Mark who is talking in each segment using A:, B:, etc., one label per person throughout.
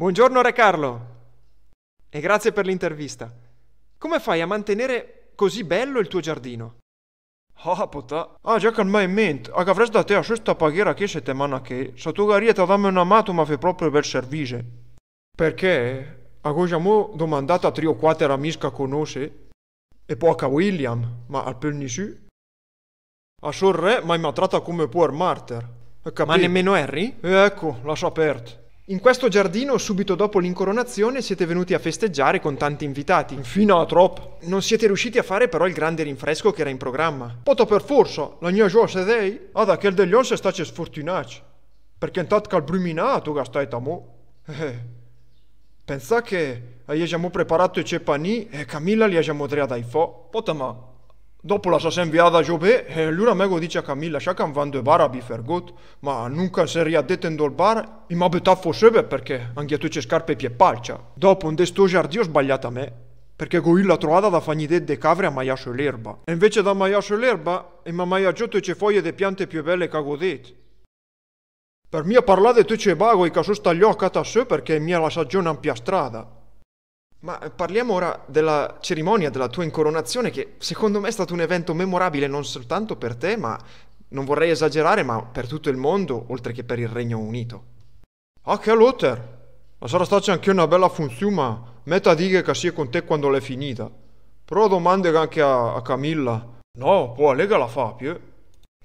A: Buongiorno Re Carlo e grazie per l'intervista. Come fai a mantenere così bello il tuo giardino? Ah, puttà. Ah, già che ormai in mente, A che avresti da te a questa paghiera che settimana che, se tu garieta dammi una mato ma fai proprio bel servizio. Perché? A cosa mo domandato a tre o quattro amici che conosce, e poi a William, ma al più nessuno. A suo re mi ha trattato come puer martyr. Ma nemmeno Harry? E eh, ecco, lascia aperto. In questo giardino, subito dopo l'incoronazione, siete venuti a festeggiare con tanti invitati, fino a troppo. Non siete riusciti a fare però il grande rinfresco che era in programma. Poto per forza, la mia gioia dei, da aquel degli onse stace sfortunato. Perché intanto che al bruminato gastai mo. Eh, eh. pensa che abbiamo preparato i cepani e Camilla li abbiamo triati dai fo. Potama, Dopo la sua inviata a Jobé, eh, lui amico dice a Camilla, c'è che vanno due bar a Bifergot, ma non si è riaddetto in dol bar, e mi ha bettato sebe perché anche tu c'è scarpe e pie palcia. Dopo in questo giardino ho sbagliato a me, perché con l'ha trovata da fagnidè de cavre a maiascio l'erba. E invece da maiascio l'erba, e mi ha maiaggiato le foglie di piante più belle che godete. Per me ha parlato di tu c'è bago che caso stagliò a catassu perché mi ha la stagione ampia strada. Ma eh, parliamo ora della cerimonia della tua incoronazione, che secondo me è stato un evento memorabile non soltanto per te, ma non vorrei esagerare, ma per tutto il mondo, oltre che per il Regno Unito. Ah, che Luther! Ma sarà stata anche una bella funzione, ma metta dica che sia con te quando l'è finita. Però domande anche a, a Camilla. No, poi lega la fa più.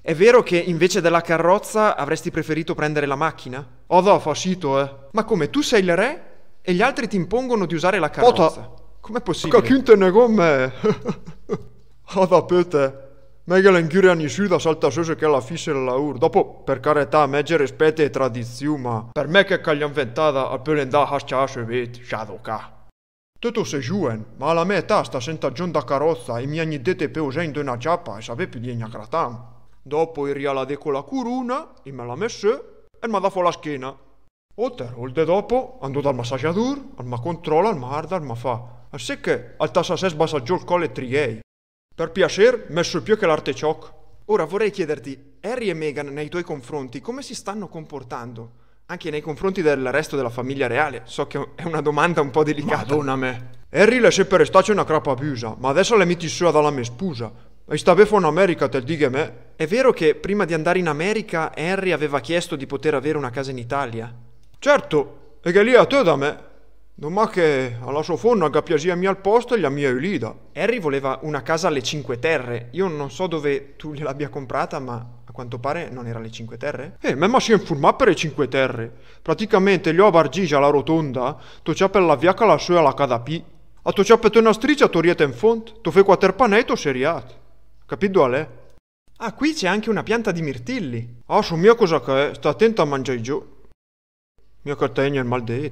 A: È vero che invece della carrozza avresti preferito prendere la macchina? Oh, da, facito, eh. Ma come tu sei il re e gli altri ti impongono di usare la carrozza. Com'è possibile? Kakintene con me! Adapete! Meglio inghiriani su da saltasose che la fisse la ur. Dopo, per carità, megge rispetto e tradizione, ma per me che caglian ventata al pelendà hascia se vet, shadoka. Tutto se giuen, ma alla mia età sta senza gion da carrozza e mi agnidete pe usando una giappa e save più di una gratam. Dopo il rialade con la curuna, e me la messe, e mi ha dato la schiena. Oltre, oltre dopo, andò dal massaggiadur, al ma controlla, al ma arda, al ma fa. A sé che, al tassasè sbassaggiò il colle triei. Per piacere, messo il più che l'arte l'artecioc. Ora vorrei chiederti, Harry e Meghan nei tuoi confronti come si stanno comportando? Anche nei confronti del resto della famiglia reale. So che è una domanda un po' delicata. Madonna me. Harry le sempre stace una crapa piusa, ma adesso le metti su dalla mia spusa. E sta beffa in America, te dighe me. È vero che prima di andare in America Harry aveva chiesto di poter avere una casa in Italia? Certo, e che lì a te da me. Non Domma che alla sua fonna che a mia al posto e gli la mia Eulida. Harry voleva una casa alle Cinque Terre. Io non so dove tu gliel'abbia comprata, ma a quanto pare non era alle Cinque Terre? Eh, ma si è informato per le Cinque Terre. Praticamente gli ho bargigia alla rotonda, tu c'è per la via che la sua alla cadapì. A tu c'è per una striscia, tu riete in font, tu fai quattro panetto, seriat. Capito a lei? Ah, qui c'è anche una pianta di mirtilli. Ah, su mia cosa che è, sta attento a mangiare giù. Mio cartegno è il mal di